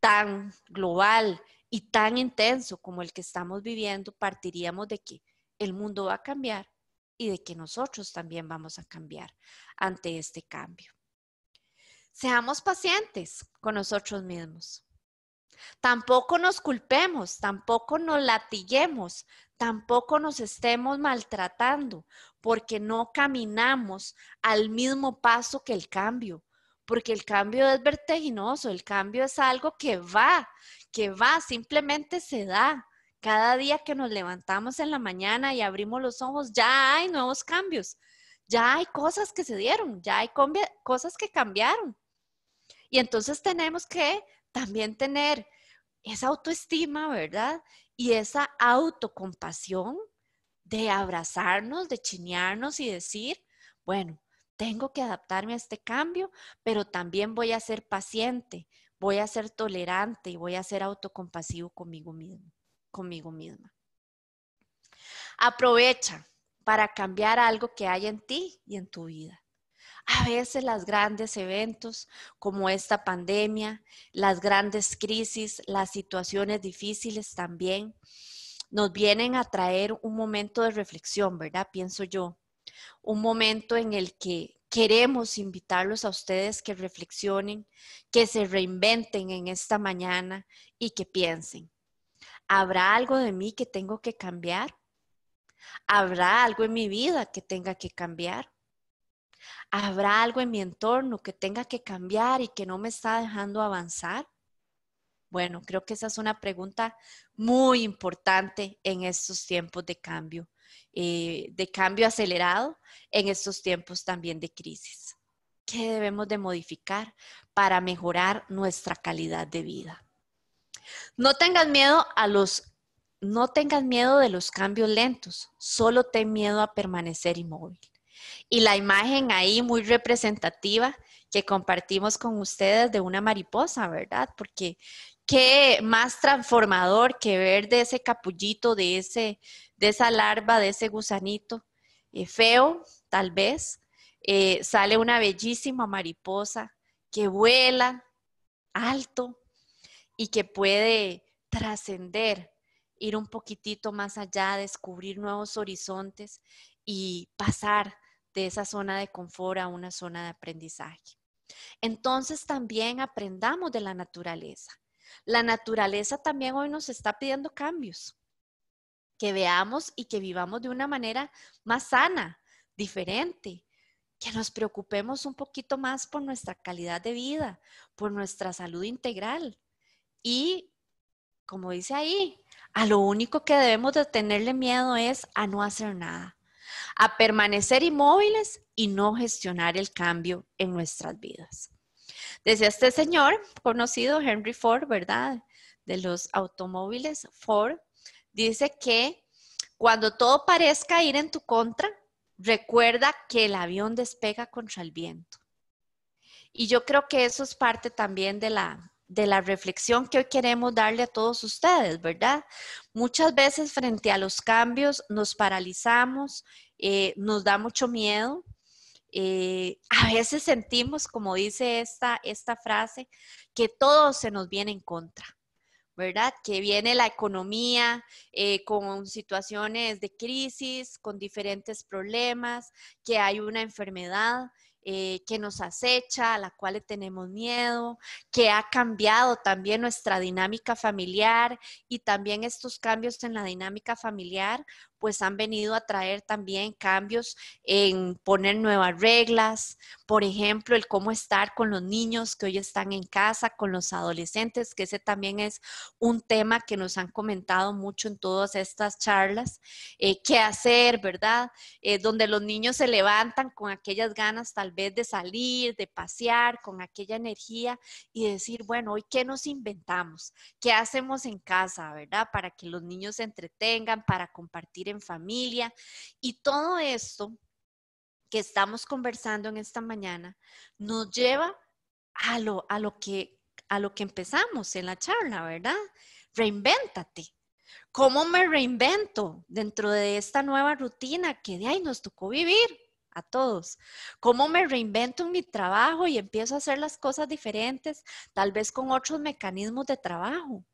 tan global y tan intenso como el que estamos viviendo, partiríamos de que el mundo va a cambiar y de que nosotros también vamos a cambiar ante este cambio. Seamos pacientes con nosotros mismos. Tampoco nos culpemos, tampoco nos latiguemos, tampoco nos estemos maltratando, porque no caminamos al mismo paso que el cambio, porque el cambio es vertiginoso, el cambio es algo que va, que va, simplemente se da. Cada día que nos levantamos en la mañana y abrimos los ojos, ya hay nuevos cambios, ya hay cosas que se dieron, ya hay cosas que cambiaron. Y entonces tenemos que también tener esa autoestima, ¿verdad? Y esa autocompasión de abrazarnos, de chinearnos y decir, bueno, tengo que adaptarme a este cambio, pero también voy a ser paciente, voy a ser tolerante y voy a ser autocompasivo conmigo mismo, conmigo misma. Aprovecha para cambiar algo que hay en ti y en tu vida. A veces los grandes eventos como esta pandemia, las grandes crisis, las situaciones difíciles también, nos vienen a traer un momento de reflexión, ¿verdad? Pienso yo. Un momento en el que queremos invitarlos a ustedes que reflexionen, que se reinventen en esta mañana y que piensen, ¿habrá algo de mí que tengo que cambiar? ¿Habrá algo en mi vida que tenga que cambiar? ¿Habrá algo en mi entorno que tenga que cambiar y que no me está dejando avanzar? Bueno, creo que esa es una pregunta muy importante en estos tiempos de cambio. Eh, de cambio acelerado en estos tiempos también de crisis. ¿Qué debemos de modificar para mejorar nuestra calidad de vida? No tengas miedo a los no tengas miedo de los cambios lentos, solo ten miedo a permanecer inmóvil. Y la imagen ahí muy representativa que compartimos con ustedes de una mariposa, ¿verdad? Porque qué más transformador que ver de ese capullito, de ese de esa larva, de ese gusanito eh, feo, tal vez, eh, sale una bellísima mariposa que vuela alto y que puede trascender, ir un poquitito más allá, descubrir nuevos horizontes y pasar de esa zona de confort a una zona de aprendizaje. Entonces también aprendamos de la naturaleza. La naturaleza también hoy nos está pidiendo cambios que veamos y que vivamos de una manera más sana, diferente, que nos preocupemos un poquito más por nuestra calidad de vida, por nuestra salud integral. Y, como dice ahí, a lo único que debemos de tenerle miedo es a no hacer nada, a permanecer inmóviles y no gestionar el cambio en nuestras vidas. Desde este señor, conocido Henry Ford, ¿verdad? De los automóviles Ford, dice que cuando todo parezca ir en tu contra, recuerda que el avión despega contra el viento. Y yo creo que eso es parte también de la, reflexión que hoy queremos darle a todos ustedes, ¿verdad? Muchas veces frente a los cambios nos paralizamos, eh, nos da mucho miedo. Eh, a veces sentimos, como dice esta, esta frase, que todo se nos viene en contra. ¿verdad? Que viene la economía eh, con situaciones de crisis, con diferentes problemas, que hay una enfermedad. Eh, que nos acecha, a la cual le tenemos miedo, que ha cambiado también nuestra dinámica familiar y también estos cambios en la dinámica familiar pues han venido a traer también cambios en poner nuevas reglas, por ejemplo, el cómo estar con los niños que hoy están en casa, con los adolescentes, que ese también es un tema que nos han comentado mucho en todas estas charlas, eh, qué hacer, ¿verdad? Eh, donde los niños se levantan con aquellas ganas tal vez de salir, de pasear, con aquella energía y decir, bueno, hoy qué nos inventamos, qué hacemos en casa, ¿verdad? Para que los niños se entretengan, para compartir en familia. Y todo esto que estamos conversando en esta mañana nos lleva a lo, a lo, que, a lo que empezamos en la charla, ¿verdad? Reinvéntate. ¿Cómo me reinvento dentro de esta nueva rutina que de ahí nos tocó vivir? a todos. ¿Cómo me reinvento en mi trabajo y empiezo a hacer las cosas diferentes, tal vez con otros mecanismos de trabajo?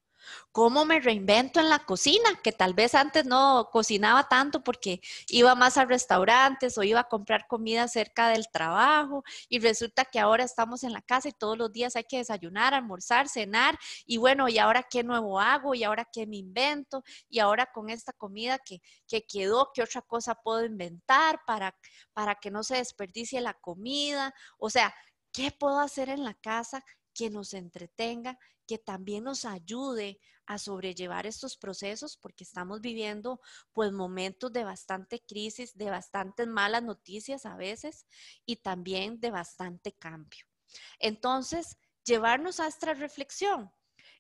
¿Cómo me reinvento en la cocina? Que tal vez antes no cocinaba tanto porque iba más a restaurantes o iba a comprar comida cerca del trabajo y resulta que ahora estamos en la casa y todos los días hay que desayunar, almorzar, cenar y bueno, ¿y ahora qué nuevo hago? ¿Y ahora qué me invento? ¿Y ahora con esta comida que, quedó, qué otra cosa puedo inventar para, para que no se desperdicie la comida? O sea, ¿qué puedo hacer en la casa que nos entretenga que también nos ayude a sobrellevar estos procesos porque estamos viviendo pues momentos de bastante crisis, de bastantes malas noticias a veces y también de bastante cambio. Entonces, llevarnos a esta reflexión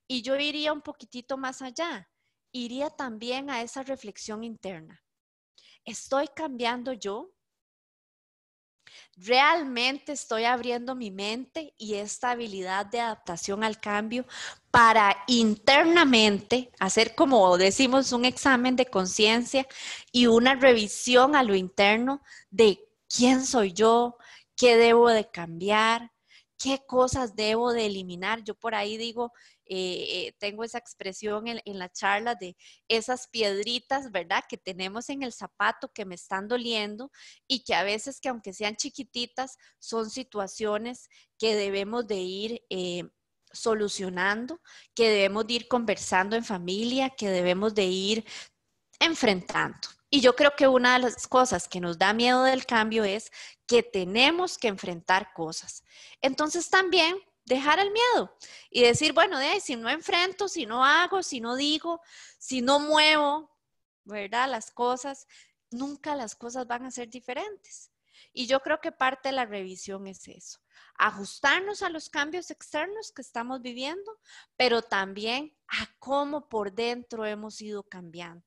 y yo iría un poquitito más allá, iría también a esa reflexión interna. ¿Estoy cambiando yo? Realmente estoy abriendo mi mente y esta habilidad de adaptación al cambio para internamente hacer, como decimos, un examen de conciencia y una revisión a lo interno de quién soy yo, qué debo de cambiar, qué cosas debo de eliminar. Yo por ahí digo, eh, eh, tengo esa expresión en, la charla de esas piedritas, ¿verdad? Que tenemos en el zapato que me están doliendo y que a veces que aunque sean chiquititas, son situaciones que debemos de ir eh, solucionando, que debemos de ir conversando en familia, que debemos de ir enfrentando. Y yo creo que una de las cosas que nos da miedo del cambio es que tenemos que enfrentar cosas. Entonces también dejar el miedo y decir, bueno, de si no enfrento, si no hago, si no digo, si no muevo, ¿verdad? Las cosas, nunca las cosas van a ser diferentes. Y yo creo que parte de la revisión es eso, ajustarnos a los cambios externos que estamos viviendo, pero también a cómo por dentro hemos ido cambiando,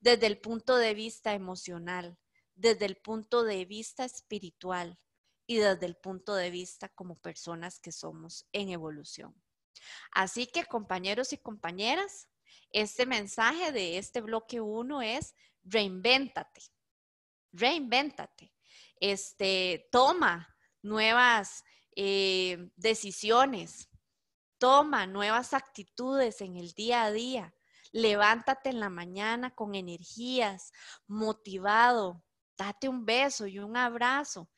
desde el punto de vista emocional, desde el punto de vista espiritual, y desde el punto de vista como personas que somos en evolución. Así que compañeros y compañeras, este mensaje de este bloque 1 es reinvéntate, reinvéntate, este, toma nuevas eh, decisiones, toma nuevas actitudes en el día a día, levántate en la mañana con energías, motivado, date un beso y un abrazo,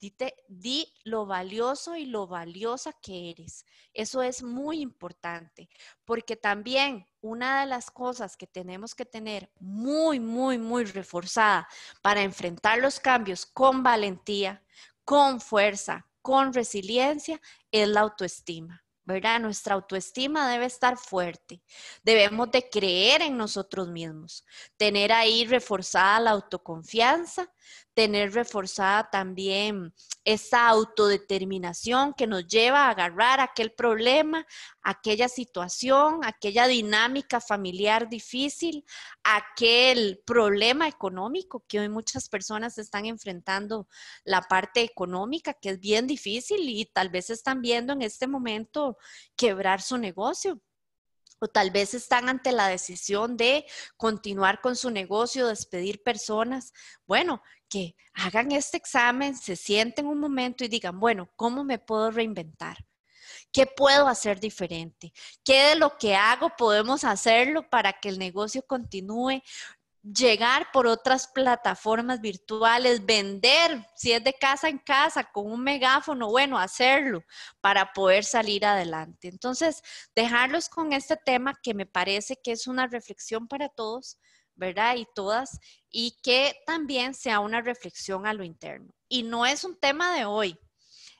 Dite, di lo valioso y lo valiosa que eres. Eso es muy importante, porque también una de las cosas que tenemos que tener muy, muy, muy reforzada para enfrentar los cambios con valentía, con fuerza, con resiliencia, es la autoestima. ¿verdad? Nuestra autoestima debe estar fuerte. Debemos de creer en nosotros mismos, tener ahí reforzada la autoconfianza tener reforzada también esa autodeterminación que nos lleva a agarrar aquel problema, aquella situación, aquella dinámica familiar difícil, aquel problema económico que hoy muchas personas están enfrentando, la parte económica que es bien difícil y tal vez están viendo en este momento quebrar su negocio o tal vez están ante la decisión de continuar con su negocio, despedir personas. Bueno, que hagan este examen, se sienten un momento y digan, bueno, ¿cómo me puedo reinventar? ¿Qué puedo hacer diferente? ¿Qué de lo que hago podemos hacerlo para que el negocio continúe? Llegar por otras plataformas virtuales, vender, si es de casa en casa, con un megáfono, bueno, hacerlo para poder salir adelante. Entonces, dejarlos con este tema que me parece que es una reflexión para todos ¿verdad? Y todas, y que también sea una reflexión a lo interno. Y no es un tema de hoy,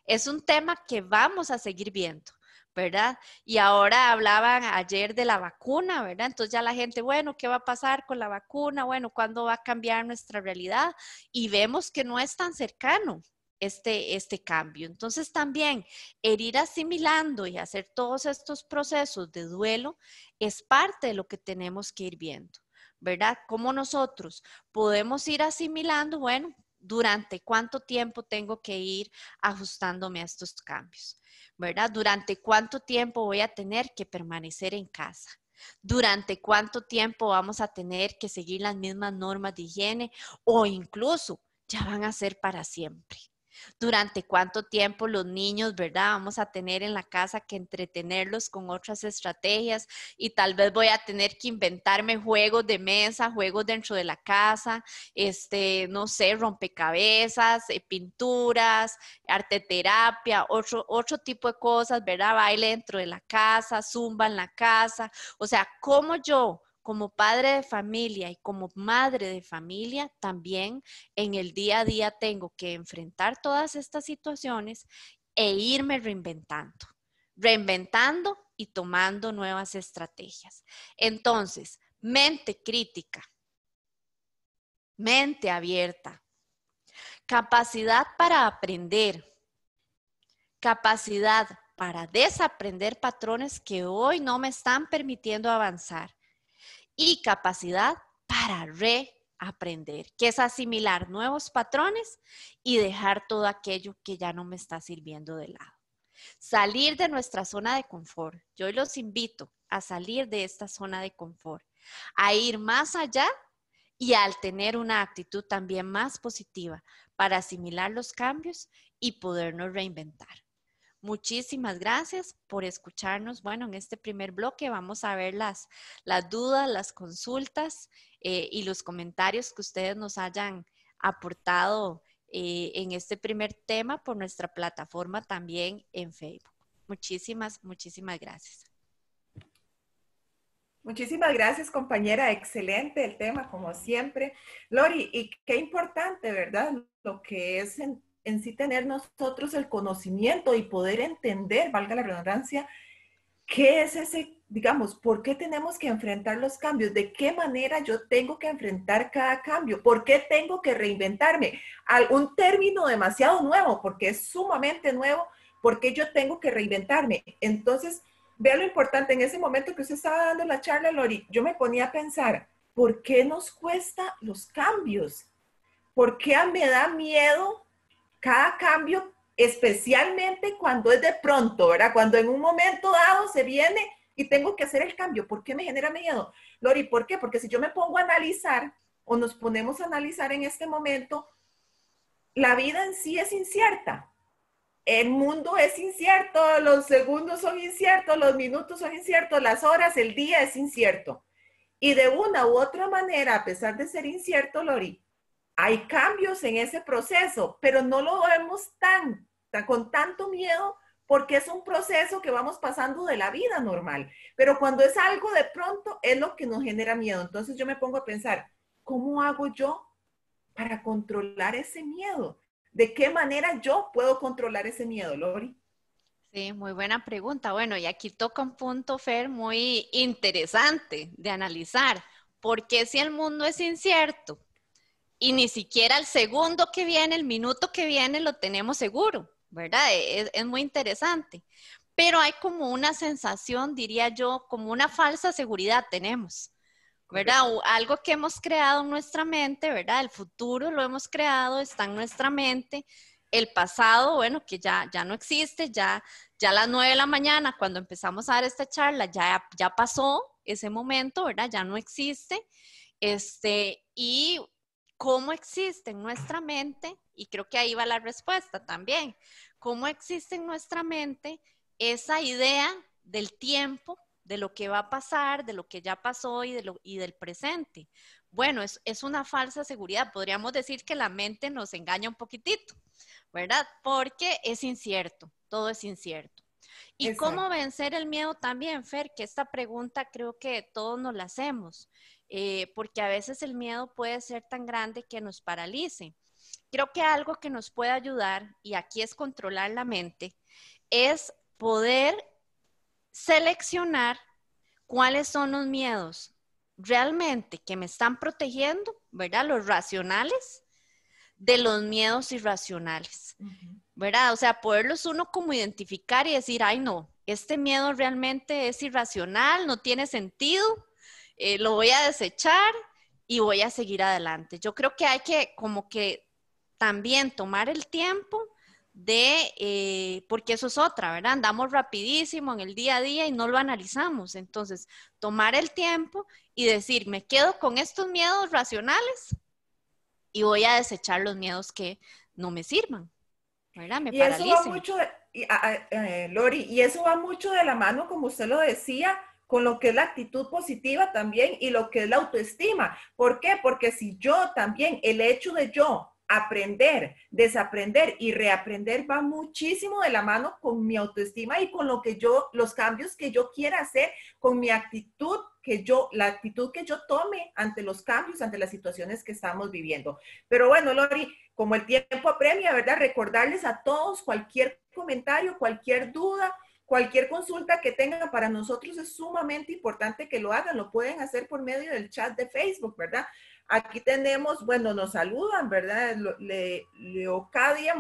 es un tema que vamos a seguir viendo. ¿verdad? Y ahora hablaban ayer de la vacuna, ¿verdad? Entonces ya la gente, bueno, ¿qué va a pasar con la vacuna? Bueno, ¿cuándo va a cambiar nuestra realidad? Y vemos que no es tan cercano. Este, este cambio. Entonces también el ir asimilando y hacer todos estos procesos de duelo es parte de lo que tenemos que ir viendo. ¿verdad? ¿Cómo nosotros podemos ir asimilando? Bueno, durante cuánto tiempo tengo que ir ajustándome a estos cambios, ¿verdad? Durante cuánto tiempo voy a tener que permanecer en casa. Durante cuánto tiempo vamos a tener que seguir las mismas normas de higiene o incluso ya van a ser para siempre durante cuánto tiempo los niños, ¿verdad? Vamos a tener en la casa que entretenerlos con otras estrategias y tal vez voy a tener que inventarme juegos de mesa, juegos dentro de la casa, este, no sé, rompecabezas, eh, pinturas, arteterapia, otro, otro tipo de cosas, ¿verdad? Baile dentro de la casa, zumba en la casa, o sea, ¿cómo yo como padre de familia y como madre de familia, también en el día a día tengo que enfrentar todas estas situaciones e irme reinventando, reinventando y tomando nuevas estrategias. Entonces, mente crítica, mente abierta, capacidad para aprender, capacidad para desaprender patrones que hoy no me están permitiendo avanzar y capacidad para reaprender, que es asimilar nuevos patrones y dejar todo aquello que ya no me está sirviendo de lado. Salir de nuestra zona de confort. Yo los invito a salir de esta zona de confort, a ir más allá y al tener una actitud también más positiva para asimilar los cambios y podernos reinventar. Muchísimas gracias por escucharnos. Bueno, en este primer bloque vamos a ver las, las dudas, las consultas eh, y los comentarios que ustedes nos hayan aportado eh, en este primer tema por nuestra plataforma también en Facebook. Muchísimas, muchísimas gracias. Muchísimas gracias, compañera. Excelente el tema, como siempre. Lori, y qué importante, ¿verdad? Lo que es en en sí tener nosotros el conocimiento y poder entender, valga la redundancia, qué es ese, digamos, por qué tenemos que enfrentar los cambios, de qué manera yo tengo que enfrentar cada cambio, por qué tengo que reinventarme. Algún término demasiado nuevo, porque es sumamente nuevo, por qué yo tengo que reinventarme. Entonces, vea lo importante, en ese momento que usted estaba dando la charla, Lori, yo me ponía a pensar, ¿por qué nos cuesta los cambios? ¿Por qué me da miedo cada cambio, especialmente cuando es de pronto, ¿verdad? Cuando en un momento dado se viene y tengo que hacer el cambio. ¿Por qué me genera miedo? Lori, ¿por qué? Porque si yo me pongo a analizar o nos ponemos a analizar en este momento, la vida en sí es incierta. El mundo es incierto, los segundos son inciertos, los minutos son inciertos, las horas, el día es incierto. Y de una u otra manera, a pesar de ser incierto, Lori, hay cambios en ese proceso, pero no lo vemos tan, con tanto miedo porque es un proceso que vamos pasando de la vida normal. Pero cuando es algo de pronto es lo que nos genera miedo. Entonces yo me pongo a pensar, ¿cómo hago yo para controlar ese miedo? ¿De qué manera yo puedo controlar ese miedo, Lori? Sí, muy buena pregunta. Bueno, y aquí toca un punto, Fer, muy interesante de analizar. Porque si el mundo es incierto? y ni siquiera el segundo que viene, el minuto que viene, lo tenemos seguro, ¿verdad? E, e, es, muy interesante. Pero hay como una sensación, diría yo, como una falsa seguridad tenemos, ¿verdad? algo que hemos creado en nuestra mente, ¿verdad? El futuro lo hemos creado, está en nuestra mente. El pasado, bueno, que ya, ya no existe, ya, ya a las nueve de la mañana, cuando empezamos a dar esta charla, ya, ya pasó ese momento, ¿verdad? Ya no existe. Este, y ¿Cómo existe en nuestra mente? Y creo que ahí va la respuesta también. ¿Cómo existe en nuestra mente esa idea del tiempo, de lo que va a pasar, de lo que ya pasó y, y del presente? Bueno, es, una falsa seguridad. Podríamos decir que la mente nos engaña un poquitito, ¿verdad? Porque es incierto, todo es incierto. ¿Y cómo vencer el miedo también, Fer? Que esta pregunta creo que todos nos la hacemos. Eh, porque a veces el miedo puede ser tan grande que nos paralice. Creo que algo que nos puede ayudar, y aquí es controlar la mente, es poder seleccionar cuáles son los miedos realmente que me están protegiendo, ¿verdad? Los racionales de los miedos irracionales, ¿verdad? O sea, poderlos uno como identificar y decir, ay no, este miedo realmente es irracional, no tiene sentido, eh, lo voy a desechar y voy a seguir adelante. Yo creo que hay que como que también tomar el tiempo de, eh, porque eso es otra, ¿verdad? Andamos rapidísimo en el día a día y no lo analizamos. Entonces, tomar el tiempo y decir, me quedo con estos miedos racionales y voy a desechar los miedos que no me sirvan, ¿verdad? Me y paralicen. mucho, eh, Lori, y eso va mucho de la mano, como usted lo decía, con lo que es la actitud positiva también y lo que es la autoestima. ¿Por qué? Porque si yo también, el hecho de yo aprender, desaprender y reaprender va muchísimo de la mano con mi autoestima y con lo que yo, los cambios que yo quiera hacer, con mi actitud que yo, la actitud que yo tome ante los cambios, ante las situaciones que estamos viviendo. Pero bueno, Lori, como el tiempo apremia, ¿verdad? Recordarles a todos cualquier comentario, cualquier duda, Cualquier consulta que tengan para nosotros es sumamente importante que lo hagan. Lo pueden hacer por medio del chat de Facebook, ¿verdad? Aquí tenemos, bueno, nos saludan, ¿verdad? Leocadia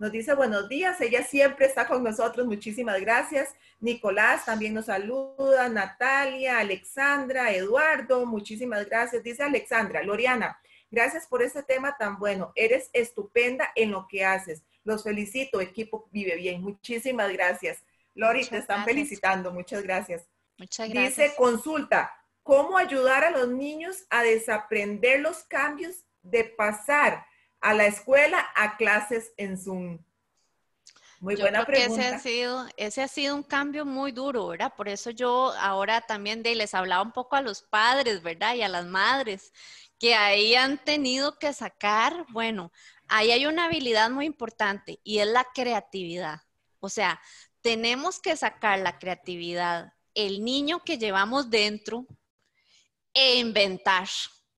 nos dice buenos días. Ella siempre está con nosotros. Muchísimas gracias. Nicolás también nos saluda. Natalia, Alexandra, Eduardo, muchísimas gracias. Dice Alexandra, Loriana, gracias por este tema tan bueno. Eres estupenda en lo que haces. Los felicito, equipo Vive Bien. Muchísimas gracias. Lori, te están felicitando, muchas gracias. Muchas gracias. Dice, consulta, ¿cómo ayudar a los niños a desaprender los cambios de pasar a la escuela a clases en Zoom? Muy buena pregunta. ese, ha sido, ese ha sido un cambio muy duro, ¿verdad? Por eso yo ahora también les hablaba un poco a los padres, ¿verdad? Y a las madres, que ahí han tenido que sacar, bueno, ahí hay una habilidad muy importante y es la creatividad. O sea, tenemos que sacar la creatividad, el niño que llevamos dentro e inventar.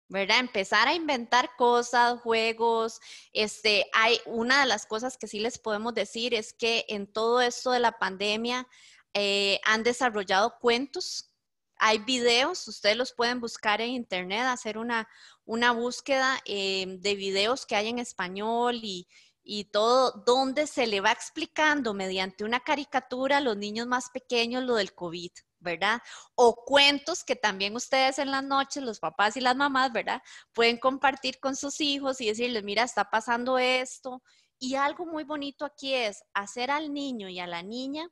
¿verdad? Empezar a inventar cosas, juegos. Este, hay una de las cosas que sí les podemos decir es que en todo esto de la pandemia eh, han desarrollado cuentos. Hay videos, ustedes los pueden buscar en internet, hacer una, una búsqueda eh, de videos que hay en español y, y todo, donde se le va explicando mediante una caricatura a los niños más pequeños lo del COVID, ¿verdad? O cuentos que también ustedes en las noches, los papás y las mamás, ¿verdad? Pueden compartir con sus hijos y decirles, mira, está pasando esto. Y algo muy bonito aquí es hacer al niño y a la niña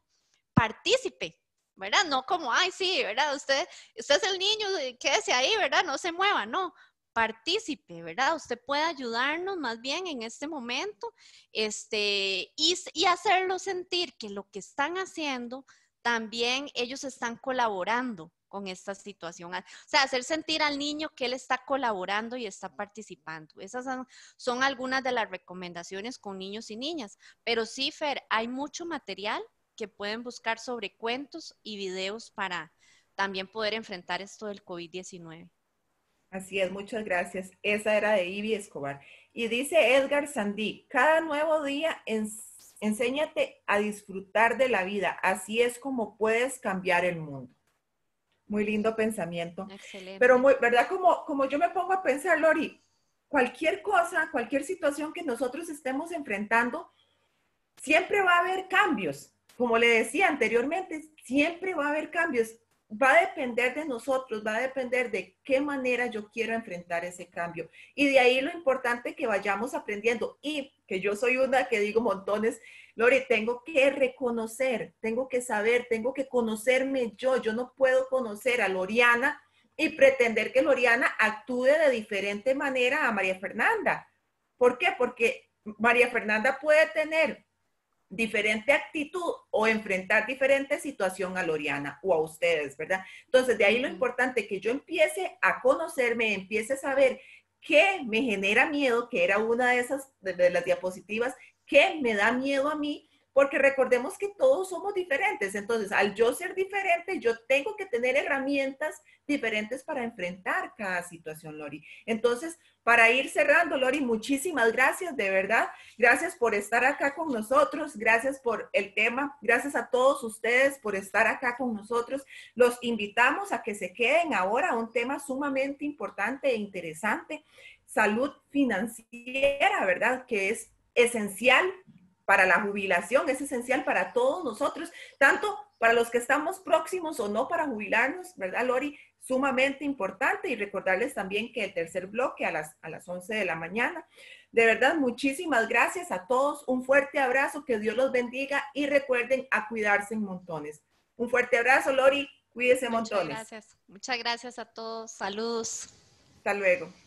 partícipe, ¿verdad? No como, ay, sí, ¿verdad? Usted, usted es el niño, quédese ahí, ¿verdad? No se mueva, no partícipe, ¿verdad? Usted puede ayudarnos más bien en este momento este, y, hacerlo sentir que lo que están haciendo, también ellos están colaborando con esta situación. O sea, hacer sentir al niño que él está colaborando y está participando. Esas son, son algunas de las recomendaciones con niños y niñas. Pero sí, Fer, hay mucho material que pueden buscar sobre cuentos y videos para también poder enfrentar esto del COVID-19. Así es, muchas gracias. Esa era de Ivy Escobar. Y dice Edgar Sandí, cada nuevo día enséñate a disfrutar de la vida. Así es como puedes cambiar el mundo. Muy lindo pensamiento. Excelente. Pero muy, ¿verdad? Como, como yo me pongo a pensar, Lori, cualquier cosa, cualquier situación que nosotros estemos enfrentando, siempre va a haber cambios. Como le decía anteriormente, siempre va a haber cambios va a depender de nosotros, va a depender de qué manera yo quiero enfrentar ese cambio. Y de ahí lo importante que vayamos aprendiendo y que yo soy una que digo montones, Lori, tengo que reconocer, tengo que saber, tengo que conocerme yo. Yo no puedo conocer a Loriana y pretender que Loriana actúe de diferente manera a María Fernanda. ¿Por qué? Porque María Fernanda puede tener diferente actitud o enfrentar diferente situación a Loriana o a ustedes, ¿verdad? Entonces, de ahí lo importante que yo empiece a conocerme, empiece a saber qué me genera miedo, que era una de esas de, las diapositivas, qué me da miedo a mí porque recordemos que todos somos diferentes. Entonces, al yo ser diferente, yo tengo que tener herramientas diferentes para enfrentar cada situación, Lori. Entonces, para ir cerrando, Lori, muchísimas gracias, de verdad. Gracias por estar acá con nosotros, gracias por el tema, gracias a todos ustedes por estar acá con nosotros. Los invitamos a que se queden ahora a un tema sumamente importante e interesante, salud financiera, ¿verdad? Que es esencial para la jubilación, es esencial para todos nosotros, tanto para los que estamos próximos o no para jubilarnos, ¿verdad, Lori? Sumamente importante y recordarles también que el tercer bloque a las, a las 11 de la mañana. De verdad, muchísimas gracias a todos, un fuerte abrazo, que Dios los bendiga y recuerden a cuidarse en montones. Un fuerte abrazo, Lori, cuídese en montones. Muchas gracias, muchas gracias a todos, saludos. Hasta luego.